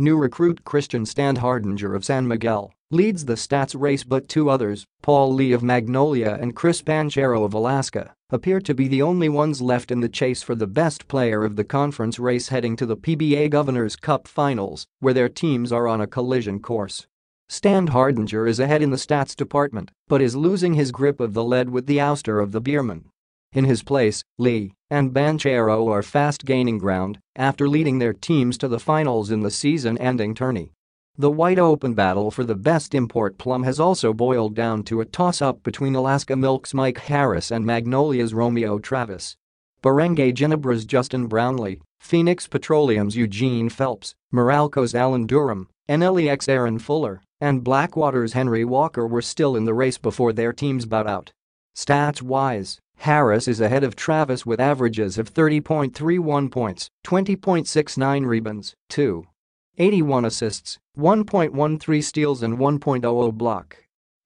New recruit Christian Standhardinger of San Miguel leads the stats race but two others, Paul Lee of Magnolia and Chris Panchero of Alaska, appear to be the only ones left in the chase for the best player of the conference race heading to the PBA Governors Cup Finals, where their teams are on a collision course. Standhardinger Hardinger is ahead in the stats department but is losing his grip of the lead with the ouster of the Bierman in his place, Lee and Banchero are fast gaining ground after leading their teams to the finals in the season-ending tourney. The wide-open battle for the best import plum has also boiled down to a toss-up between Alaska Milk's Mike Harris and Magnolia's Romeo Travis. Barangay Ginebra's Justin Brownlee, Phoenix Petroleum's Eugene Phelps, Moralco's Alan Durham, NLEX Aaron Fuller, and Blackwater's Henry Walker were still in the race before their teams bowed out. Stats-wise, Harris is ahead of Travis with averages of 30.31 points, 20.69 rebounds, 2.81 assists, 1.13 steals and 1.00 block.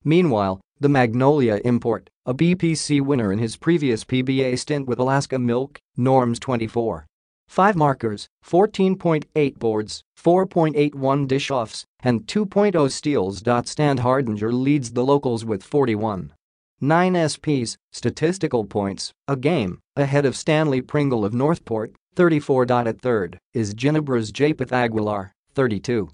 Meanwhile, the Magnolia import, a BPC winner in his previous PBA stint with Alaska Milk, norms 24. 5 markers, 14.8 boards, 4.81 dish-offs, and 2.0 steals. Stan Hardinger leads the locals with 41. 9 SPs, statistical points, a game, ahead of Stanley Pringle of Northport, 34. At third is Ginebra's Japeth Aguilar, 32.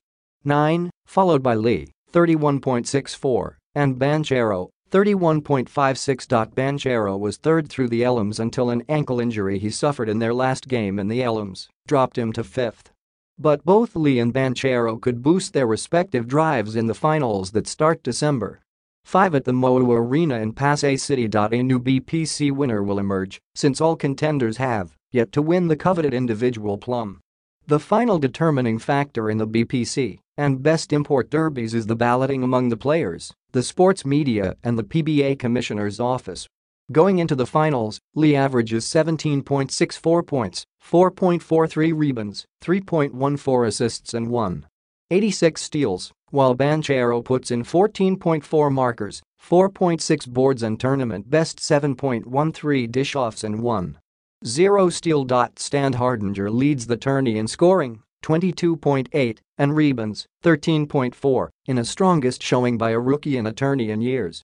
9, followed by Lee, 31.64, and Banchero, 31.56. Banchero was third through the Elms until an ankle injury he suffered in their last game in the Elms dropped him to fifth. But both Lee and Banchero could boost their respective drives in the finals that start December 5 at the Moa Arena in Pasay City. A new BPC winner will emerge, since all contenders have yet to win the coveted individual plum. The final determining factor in the BPC and best import derbies is the balloting among the players, the sports media, and the PBA Commissioner's Office. Going into the finals, Lee averages 17.64 points, 4.43 rebounds, 3.14 assists, and 1. 86 steals, while Banchero puts in 14.4 markers, 4.6 boards and tournament best 7.13 dish-offs and 1.0 steal. Stan Hardinger leads the tourney in scoring, 22.8, and rebounds, 13.4, in a strongest showing by a rookie and attorney in years.